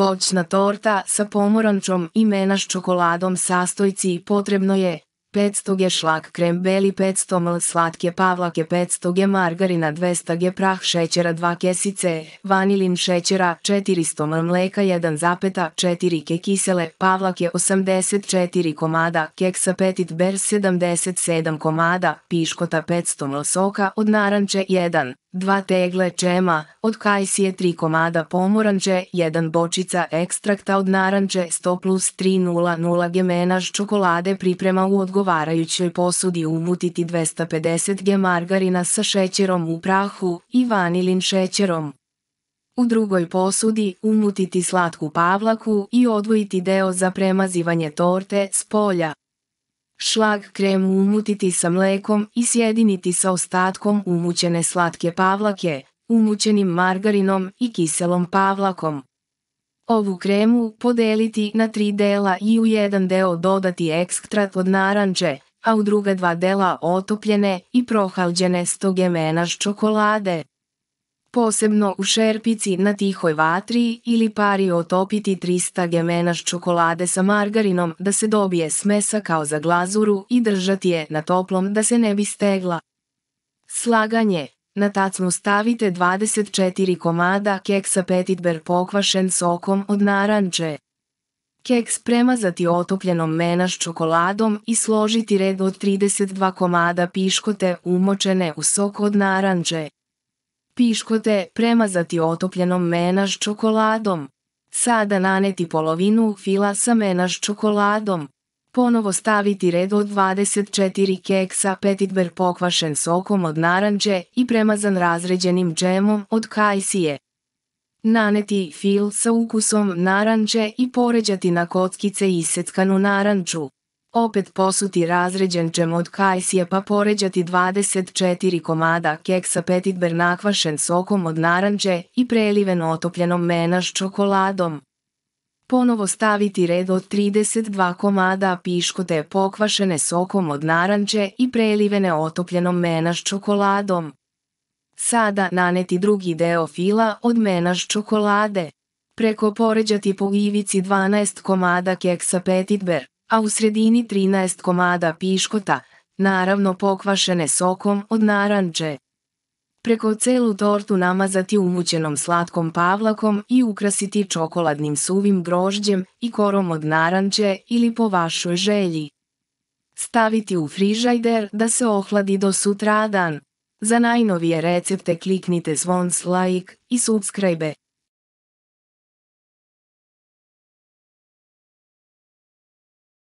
Voćna torta sa pomorančom i menaš čokoladom sastojci potrebno je 500 g šlak krembeli 500 ml slatke pavlake 500 g margarina 200 g prah šećera 2 kesice, vanilin šećera 400 ml mleka 1,4 ke kisele pavlake 84 komada keksa petit ber 77 komada piškota 500 ml soka od naranče 1 dva tegle čema, od kajsije tri komada pomoranđe, jedan bočica ekstrakta od naranđe 100 plus 300 gemenaž čokolade priprema u odgovarajućoj posudi umutiti 250 g margarina sa šećerom u prahu i vanilin šećerom. U drugoj posudi umutiti slatku pavlaku i odvojiti deo za premazivanje torte s polja. Šlag kremu umutiti sa mlekom i sjediniti sa ostatkom umućene slatke pavlake, umućenim margarinom i kiselom pavlakom. Ovu kremu podeliti na tri dela i u jedan deo dodati ekstrat od naranđe, a u druga dva dela otopljene i prohalđene stogemena čokolade posebno u šerpici na tihoj vatri ili pari otopiti 300 gemenaš čokolade sa margarinom da se dobije smesa kao za glazuru i držati je na toplom da se ne bi stegla. Slaganje na tacnu stavite 24 komada keksa petitber pokvašen sokom od naranče. Keks premazati otopljenom menaš čokoladom i složiti red od 32 komada piškote umočene u sok od naranče piškote, premazati otopljenom menaž čokoladom. Sada naneti polovinu fila sa menaž čokoladom. Ponovo staviti red od 24 keksa petitber pokvašen sokom od naranđe i premazan razređenim džemom od kajsije. Naneti fil sa ukusom naranđe i poređati na kockice iseckanu naranđu. Opet posuti razređen džem od kajsije pa poređati 24 komada keksa petitber nakvašen sokom od naranđe i preliven otopljenom menaš čokoladom. Ponovo staviti red od 32 komada piškote pokvašene sokom od naranđe i prelivene otopljenom menaš čokoladom. Sada naneti drugi deo fila od menaš čokolade. Preko poređati po ivici 12 komada keksa petitber a u sredini 13 komada piškota, naravno pokvašene sokom od naranđe. Preko celu tortu namazati umućenom slatkom pavlakom i ukrasiti čokoladnim suvim grožđem i korom od naranče ili po vašoj želji. Staviti u frižajder da se ohladi do sutradan. Za najnovije recepte kliknite zvon like i subscribe.